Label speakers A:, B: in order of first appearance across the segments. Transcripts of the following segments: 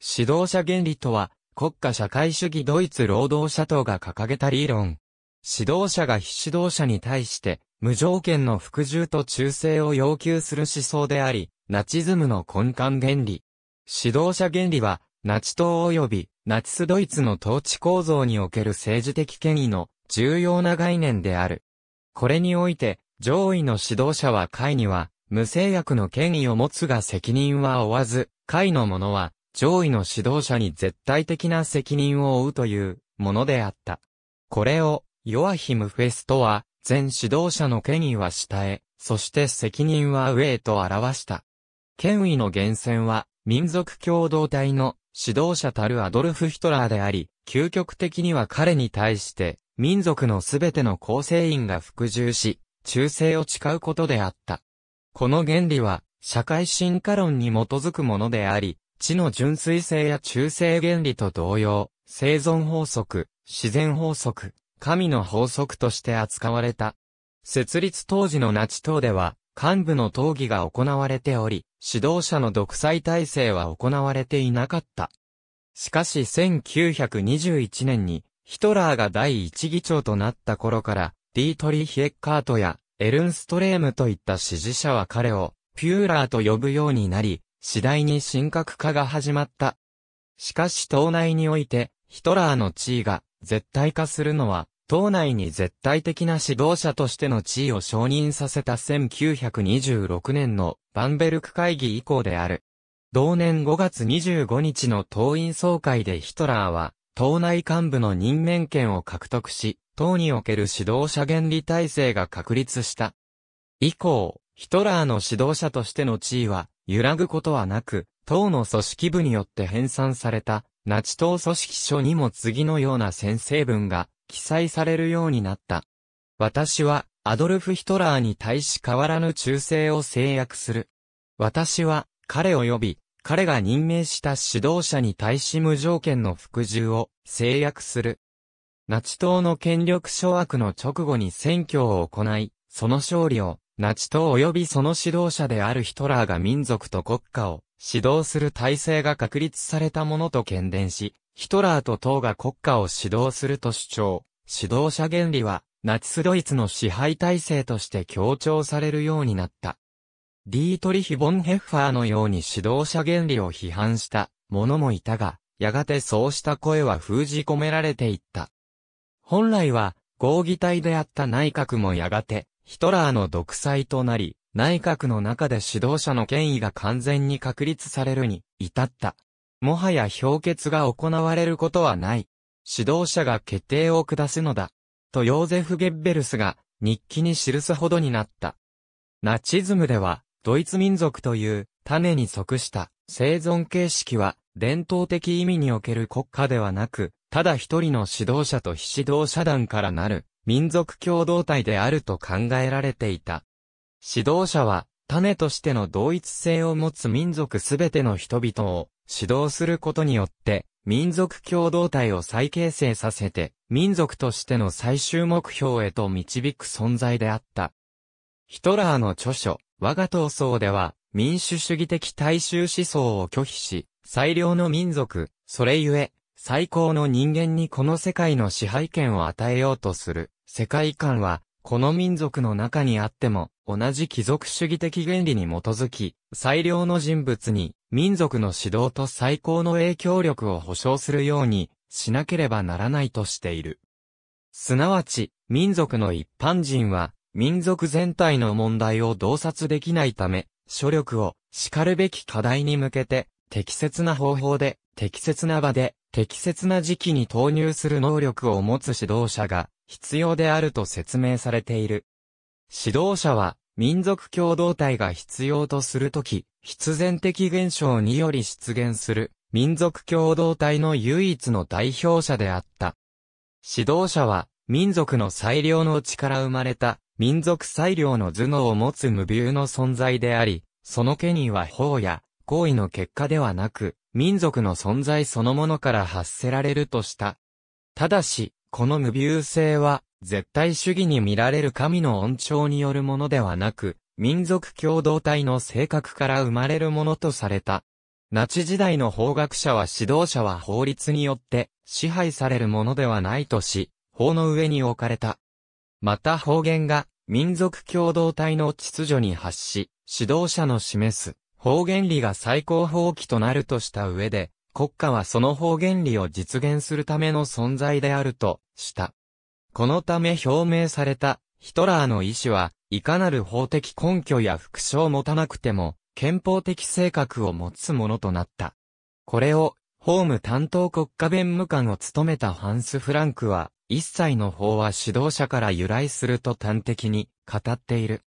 A: 指導者原理とは、国家社会主義ドイツ労働者党が掲げた理論。指導者が非指導者に対して、無条件の服従と忠誠を要求する思想であり、ナチズムの根幹原理。指導者原理は、ナチ党及びナチスドイツの統治構造における政治的権威の重要な概念である。これにおいて、上位の指導者は会には、無制約の権威を持つが責任は負わず、会の者は、上位の指導者に絶対的な責任を負うというものであった。これを、ヨアヒム・フェスとは、全指導者の権威は下へ、そして責任は上へと表した。権威の源泉は、民族共同体の指導者たるアドルフ・ヒトラーであり、究極的には彼に対して、民族のすべての構成員が服従し、忠誠を誓うことであった。この原理は、社会進化論に基づくものであり、知の純粋性や中性原理と同様、生存法則、自然法則、神の法則として扱われた。設立当時のナチ党では、幹部の討議が行われており、指導者の独裁体制は行われていなかった。しかし1921年に、ヒトラーが第一議長となった頃から、ディートリー・ヒエッカートやエルンストレームといった支持者は彼を、ピューラーと呼ぶようになり、次第に神格化が始まった。しかし党内において、ヒトラーの地位が絶対化するのは、党内に絶対的な指導者としての地位を承認させた1926年のバンベルク会議以降である。同年5月25日の党員総会でヒトラーは、党内幹部の任免権を獲得し、党における指導者原理体制が確立した。以降、ヒトラーの指導者としての地位は、揺らぐことはなく、党の組織部によって編纂された、ナチ党組織書にも次のような先生文が記載されるようになった。私は、アドルフ・ヒトラーに対し変わらぬ忠誠を制約する。私は、彼及び、彼が任命した指導者に対し無条件の服従を制約する。ナチ党の権力掌握の直後に選挙を行い、その勝利をナチ党及びその指導者であるヒトラーが民族と国家を指導する体制が確立されたものと喧伝し、ヒトラーと党が国家を指導すると主張。指導者原理は、ナチスドイツの支配体制として強調されるようになった。ディートリヒ・ボンヘッファーのように指導者原理を批判した者もいたが、やがてそうした声は封じ込められていった。本来は、合議体であった内閣もやがて、ヒトラーの独裁となり、内閣の中で指導者の権威が完全に確立されるに至った。もはや評決が行われることはない。指導者が決定を下すのだ。とヨーゼフ・ゲッベルスが日記に記すほどになった。ナチズムでは、ドイツ民族という種に即した生存形式は伝統的意味における国家ではなく、ただ一人の指導者と非指導者団からなる民族共同体であると考えられていた。指導者は、種としての同一性を持つ民族すべての人々を指導することによって、民族共同体を再形成させて、民族としての最終目標へと導く存在であった。ヒトラーの著書、我が闘争では、民主主義的大衆思想を拒否し、最良の民族、それゆえ、最高の人間にこの世界の支配権を与えようとする。世界観は、この民族の中にあっても、同じ貴族主義的原理に基づき、最良の人物に、民族の指導と最高の影響力を保障するように、しなければならないとしている。すなわち、民族の一般人は、民族全体の問題を洞察できないため、諸力を、叱るべき課題に向けて、適切な方法で、適切な場で、適切な時期に投入する能力を持つ指導者が、必要であると説明されている。指導者は、民族共同体が必要とするとき、必然的現象により出現する、民族共同体の唯一の代表者であった。指導者は、民族の最良のうちから生まれた、民族最良の頭脳を持つ無病の存在であり、その権威は法や行為の結果ではなく、民族の存在そのものから発せられるとした。ただし、この無謬性は、絶対主義に見られる神の恩寵によるものではなく、民族共同体の性格から生まれるものとされた。ナチ時代の法学者は指導者は法律によって支配されるものではないとし、法の上に置かれた。また方言が民族共同体の秩序に発し、指導者の示す方言理が最高法規となるとした上で、国家はその方原理を実現するための存在であるとした。このため表明されたヒトラーの意思は、いかなる法的根拠や副賞を持たなくても、憲法的性格を持つものとなった。これを、法務担当国家弁務官を務めたハンス・フランクは、一切の法は指導者から由来すると端的に語っている。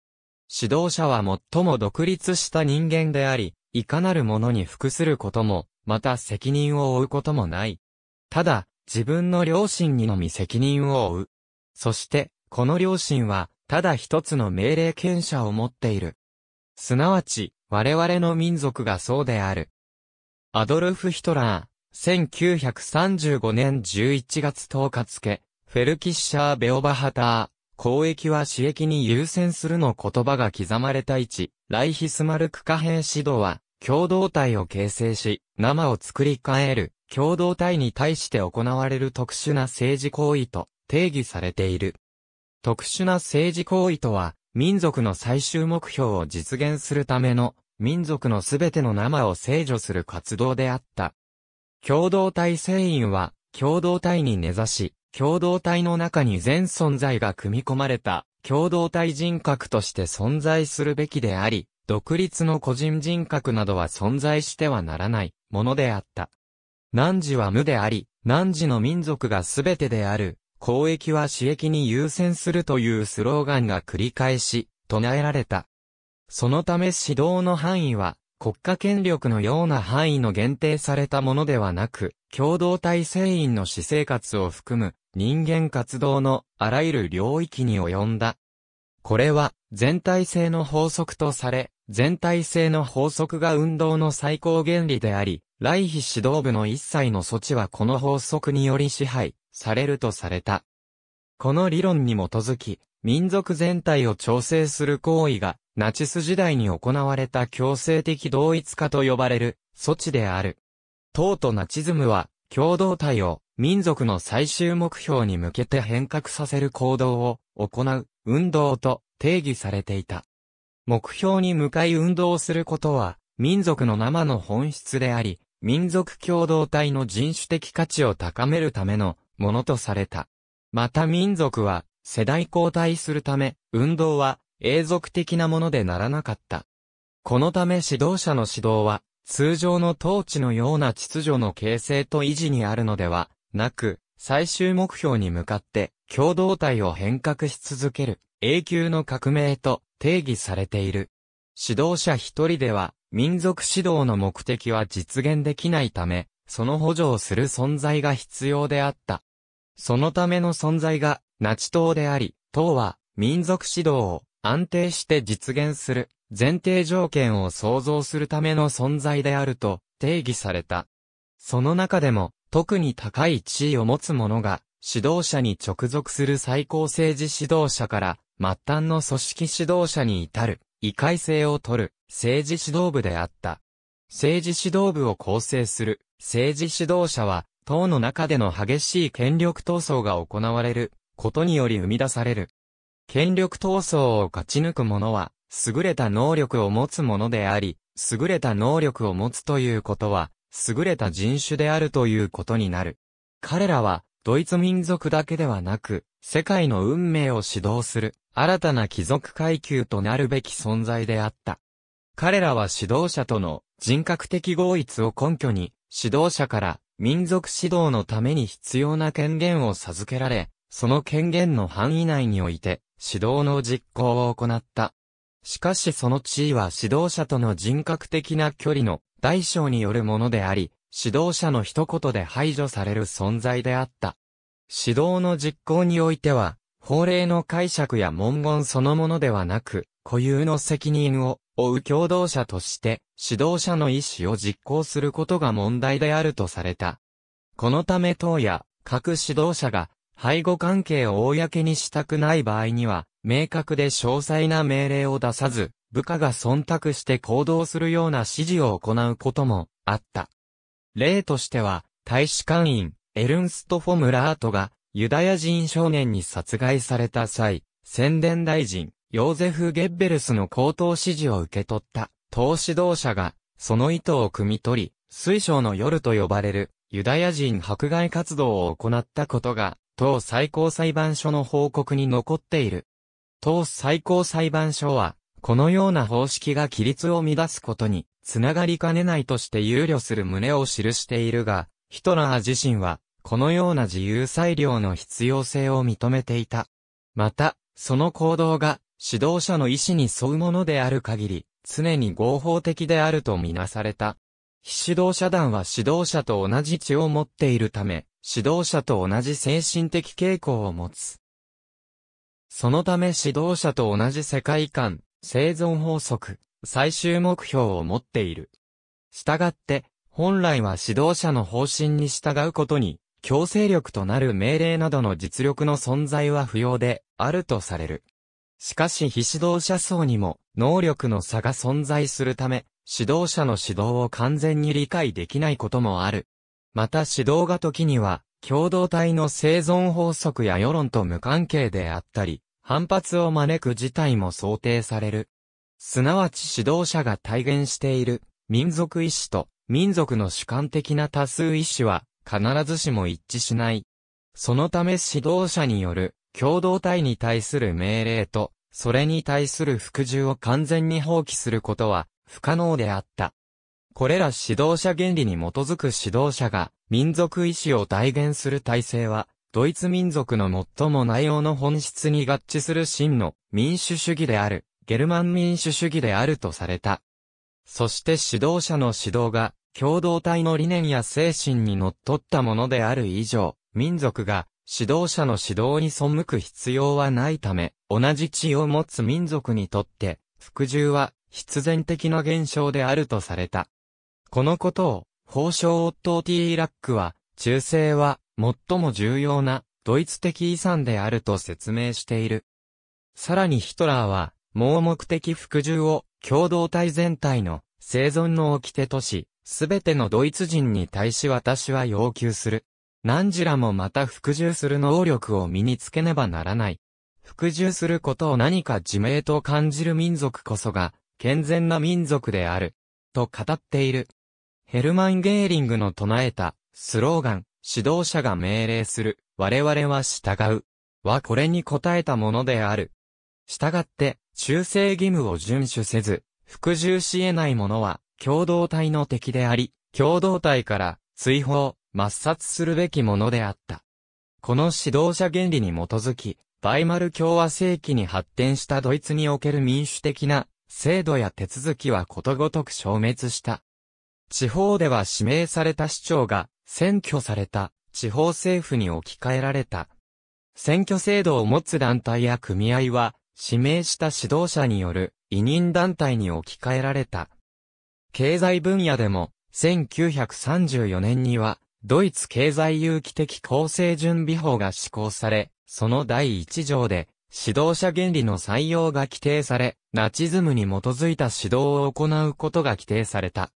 A: 指導者は最も独立した人間であり、いかなるものに服することもまた責任を負うこともない。ただ、自分の両親にのみ責任を負う。そして、この両親は、ただ一つの命令権者を持っている。すなわち、我々の民族がそうである。アドルフ・ヒトラー、1935年11月10日付、フェルキッシャー・ベオバハター、公益は私益に優先するの言葉が刻まれた位置、ライヒスマルクヘン指導は、共同体を形成し、生を作り変える共同体に対して行われる特殊な政治行為と定義されている。特殊な政治行為とは、民族の最終目標を実現するための民族のすべての生を制御する活動であった。共同体制員は、共同体に根ざし、共同体の中に全存在が組み込まれた、共同体人格として存在するべきであり、独立の個人人格などは存在してはならない。ものであった。汝は無であり、汝の民族がすべてである、交易は私益に優先するというスローガンが繰り返し、唱えられた。そのため指導の範囲は、国家権力のような範囲の限定されたものではなく、共同体制員の私生活を含む、人間活動のあらゆる領域に及んだ。これは、全体性の法則とされ、全体性の法則が運動の最高原理であり、来日指導部の一切の措置はこの法則により支配されるとされた。この理論に基づき、民族全体を調整する行為が、ナチス時代に行われた強制的同一化と呼ばれる措置である。党とナチズムは、共同体を民族の最終目標に向けて変革させる行動を行う運動と定義されていた。目標に向かい運動することは、民族の生の本質であり、民族共同体の人種的価値を高めるためのものとされた。また民族は世代交代するため、運動は永続的なものでならなかった。このため指導者の指導は、通常の統治のような秩序の形成と維持にあるのではなく、最終目標に向かって共同体を変革し続ける永久の革命と定義されている。指導者一人では、民族指導の目的は実現できないため、その補助をする存在が必要であった。そのための存在が、ナチ党であり、党は、民族指導を安定して実現する、前提条件を創造するための存在であると定義された。その中でも、特に高い地位を持つ者が、指導者に直属する最高政治指導者から、末端の組織指導者に至る、異界性を取る、政治指導部であった。政治指導部を構成する、政治指導者は、党の中での激しい権力闘争が行われる、ことにより生み出される。権力闘争を勝ち抜く者は、優れた能力を持つ者であり、優れた能力を持つということは、優れた人種であるということになる。彼らは、ドイツ民族だけではなく、世界の運命を指導する、新たな貴族階級となるべき存在であった。彼らは指導者との人格的合一を根拠に、指導者から民族指導のために必要な権限を授けられ、その権限の範囲内において、指導の実行を行った。しかしその地位は指導者との人格的な距離の大小によるものであり、指導者の一言で排除される存在であった。指導の実行においては、法令の解釈や文言そのものではなく、固有の責任を負う共同者として、指導者の意思を実行することが問題であるとされた。このため党や各指導者が背後関係を公にしたくない場合には、明確で詳細な命令を出さず、部下が忖度して行動するような指示を行うこともあった。例としては、大使館員、エルンスト・フォム・ラートが、ユダヤ人少年に殺害された際、宣伝大臣、ヨーゼフ・ゲッベルスの口頭指示を受け取った、党指導者が、その意図を汲み取り、水晶の夜と呼ばれる、ユダヤ人迫害活動を行ったことが、党最高裁判所の報告に残っている。党最高裁判所は、このような方式が規律を乱すことに、つながりかねないとして憂慮する旨を記しているが、ヒトラー自身は、このような自由裁量の必要性を認めていた。また、その行動が、指導者の意思に沿うものである限り、常に合法的であるとみなされた。非指導者団は指導者と同じ血を持っているため、指導者と同じ精神的傾向を持つ。そのため指導者と同じ世界観、生存法則、最終目標を持っている。したがって、本来は指導者の方針に従うことに、強制力となる命令などの実力の存在は不要で、あるとされる。しかし非指導者層にも、能力の差が存在するため、指導者の指導を完全に理解できないこともある。また指導が時には、共同体の生存法則や世論と無関係であったり、反発を招く事態も想定される。すなわち指導者が体現している民族意志と民族の主観的な多数意志は、必ずしも一致しない。そのため指導者による、共同体に対する命令と、それに対する服従を完全に放棄することは、不可能であった。これら指導者原理に基づく指導者が、民族意志を体現する体制は、ドイツ民族の最も内容の本質に合致する真の民主主義である、ゲルマン民主主義であるとされた。そして指導者の指導が共同体の理念や精神に則っったものである以上、民族が指導者の指導に背く必要はないため、同じ血を持つ民族にとって、服従は必然的な現象であるとされた。このことを、法相オットー・ティー・ラックは、忠誠は最も重要なドイツ的遺産であると説明している。さらにヒトラーは、盲目的服従を共同体全体の生存の掟とし、すべてのドイツ人に対し私は要求する。何時らもまた服従する能力を身につけねばならない。服従することを何か自明と感じる民族こそが、健全な民族である。と語っている。ヘルマン・ゲーリングの唱えた、スローガン、指導者が命令する、我々は従う。はこれに応えたものである。従って、忠誠義務を遵守せず、服従し得ない者は、共同体の敵であり、共同体から追放、抹殺するべきものであった。この指導者原理に基づき、バイマル共和世紀に発展したドイツにおける民主的な制度や手続きはことごとく消滅した。地方では指名された市長が選挙された地方政府に置き換えられた。選挙制度を持つ団体や組合は指名した指導者による委任団体に置き換えられた。経済分野でも、1934年には、ドイツ経済有機的構成準備法が施行され、その第一条で、指導者原理の採用が規定され、ナチズムに基づいた指導を行うことが規定された。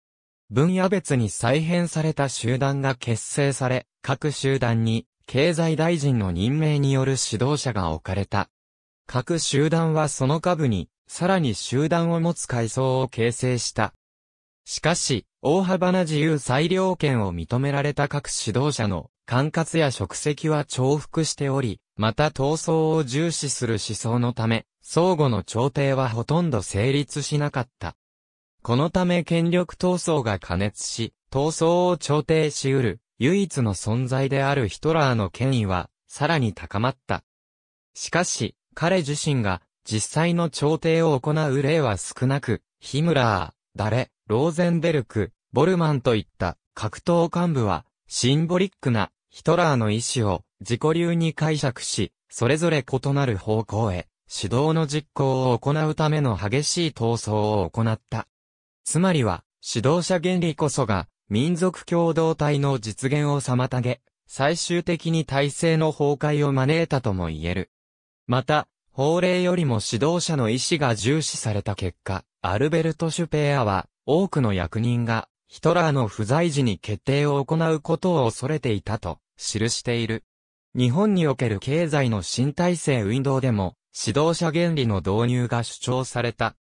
A: 分野別に再編された集団が結成され、各集団に経済大臣の任命による指導者が置かれた。各集団はその下部にさらに集団を持つ階層を形成した。しかし、大幅な自由裁量権を認められた各指導者の管轄や職責は重複しており、また闘争を重視する思想のため、相互の調停はほとんど成立しなかった。このため権力闘争が加熱し、闘争を調停し得る、唯一の存在であるヒトラーの権威は、さらに高まった。しかし、彼自身が実際の調停を行う例は少なく、ヒムラー、ダレ、ローゼンベルク、ボルマンといった格闘幹部は、シンボリックなヒトラーの意思を自己流に解釈し、それぞれ異なる方向へ指導の実行を行うための激しい闘争を行った。つまりは、指導者原理こそが民族共同体の実現を妨げ、最終的に体制の崩壊を招いたとも言える。また、法令よりも指導者の意思が重視された結果、アルベルト・シュペアは、多くの役人が、ヒトラーの不在時に決定を行うことを恐れていたと、記している。日本における経済の新体制運動でも、指導者原理の導入が主張された。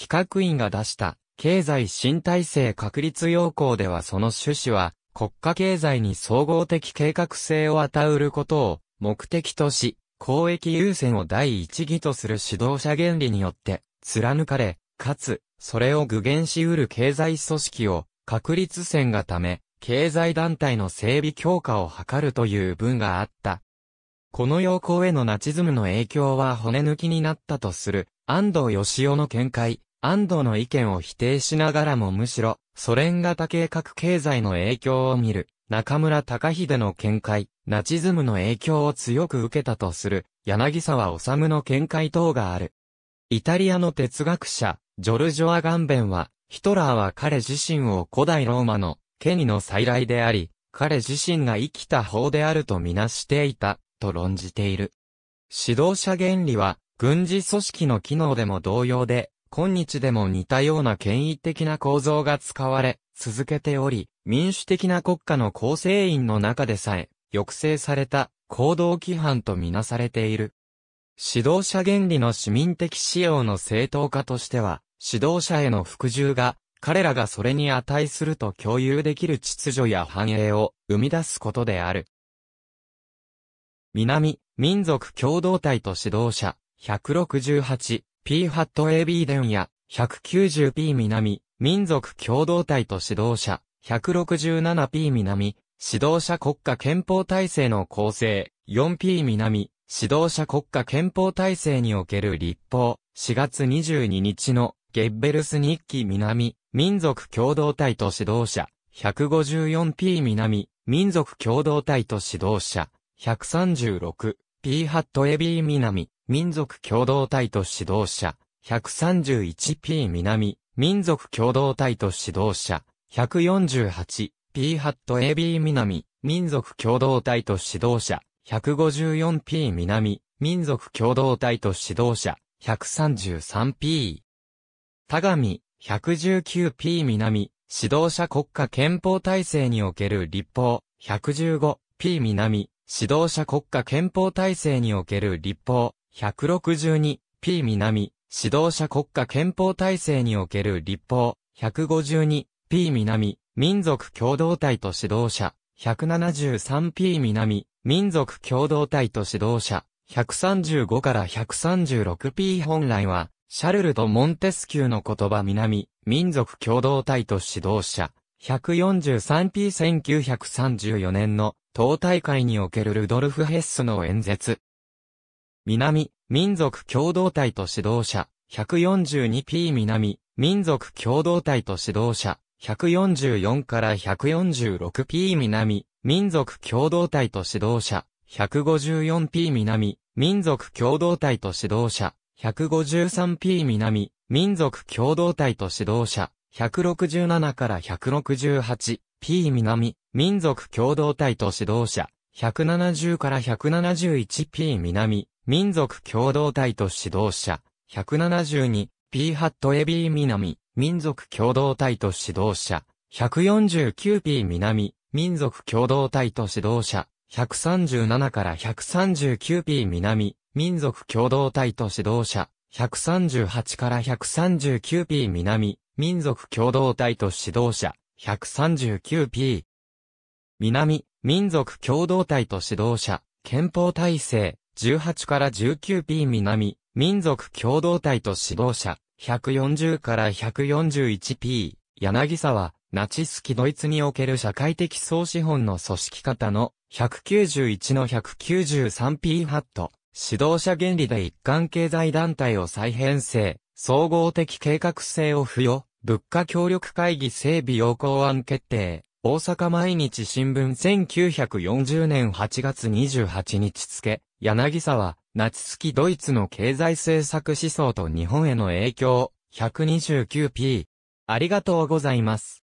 A: 企画院が出した、経済新体制確立要項ではその趣旨は、国家経済に総合的計画性を与うることを目的とし、公益優先を第一義とする指導者原理によって貫かれ、かつ、それを具現し得る経済組織を確立線がため、経済団体の整備強化を図るという文があった。この要項へのナチズムの影響は骨抜きになったとする、安藤義雄の見解、安藤の意見を否定しながらもむしろ、ソ連型計画経済の影響を見る、中村隆秀の見解、ナチズムの影響を強く受けたとする、柳沢治の見解等がある。イタリアの哲学者、ジョルジョア・ガンベンは、ヒトラーは彼自身を古代ローマの、ケニの再来であり、彼自身が生きた方であるとみなしていた、と論じている。指導者原理は、軍事組織の機能でも同様で、今日でも似たような権威的な構造が使われ、続けており、民主的な国家の構成員の中でさえ、抑制された行動規範とみなされている。指導者原理の市民的使用の正当化としては、指導者への服従が、彼らがそれに値すると共有できる秩序や繁栄を生み出すことである。南、民族共同体と指導者、168、p ハット AB 電や、190p 南、民族共同体と指導者、167P 南、指導者国家憲法体制の構成、4P 南、指導者国家憲法体制における立法、4月22日のゲッベルス日記南、民族共同体と指導者、154P 南、民族共同体と指導者、136P ハットエビー南、民族共同体と指導者、131P 南、民族共同体と指導者、148、P ハット AB 南、民族共同体と指導者、154P 南、民族共同体と指導者、133P。田上、119P 南、指導者国家憲法体制における立法、115P 南、指導者国家憲法体制における立法、162P 南、指導者国家憲法体制における立法、152 173P 南、民族共同体と指導者、173P 南、民族共同体と指導者、135から 136P 本来は、シャルルとモンテスキューの言葉南、民族共同体と指導者、143P1934 年の、党大会におけるルドルフ・ヘッスの演説。南、民族共同体と指導者、142P 南、民族共同体と指導者、144から 146P 南、民族共同体と指導者、154P 南、民族共同体と指導者、153P 南、民族共同体と指導者、167から 168P 南、民族共同体と指導者、170から 171P 南、民族共同体と指導者、172P ハットエビー南、民族共同体と指導者、149P 南、民族共同体と指導者、137から 139P 南、民族共同体と指導者、138から 139P 南、民族共同体と指導者、139P 南、民族共同体と指導者、憲法体制、18から 19P 南、民族共同体と指導者、140から 141p、柳沢、ナチスキドイツにおける社会的総資本の組織方の191の 193p ハット、指導者原理で一貫経済団体を再編成、総合的計画性を付与、物価協力会議整備要項案決定、大阪毎日新聞1940年8月28日付、柳沢、ナ月ドイツの経済政策思想と日本への影響、129p。ありがとうございます。